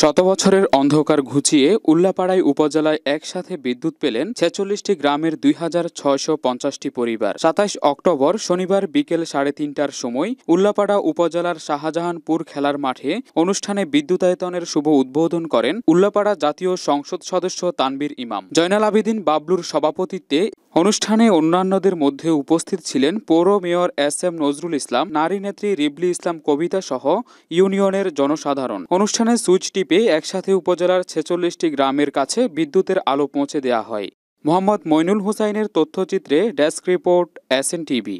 শত বছরের অন্ধকার ঘুচিয়ে উল্লাপাড়ায় উপজেলায় একসাথে বিদ্যুৎ পেলেন ছেচল্লিশটি গ্রামের দুই হাজার ছয়শো পঞ্চাশটি পরিবার সাতাশ অক্টোবর শনিবার বিকেল সাড়ে তিনটার সময় উল্লাপাড়া উপজেলার শাহজাহানপুর খেলার মাঠে অনুষ্ঠানে বিদ্যুতায়তনের শুভ উদ্বোধন করেন উল্লাপাড়া জাতীয় সংসদ সদস্য তানবির ইমাম জয়নাল আবেদিন বাবলুর সভাপতিত্বে অনুষ্ঠানে অন্যান্যদের মধ্যে উপস্থিত ছিলেন পৌর mayor S M Nazrul Islam নারী নেত্রী রিবলি ইসলাম কবিতা সহ ইউনিয়নের জনসাধারণ অনুষ্ঠানে সুইচ পেয়ে একসাথে উপজেলার ছেচল্লিশটি গ্রামের কাছে বিদ্যুতের আলো পৌঁছে দেওয়া হয় মোহাম্মদ মইনুল হুসাইনের তথ্যচিত্রে ডেস্ক রিপোর্ট এস টিভি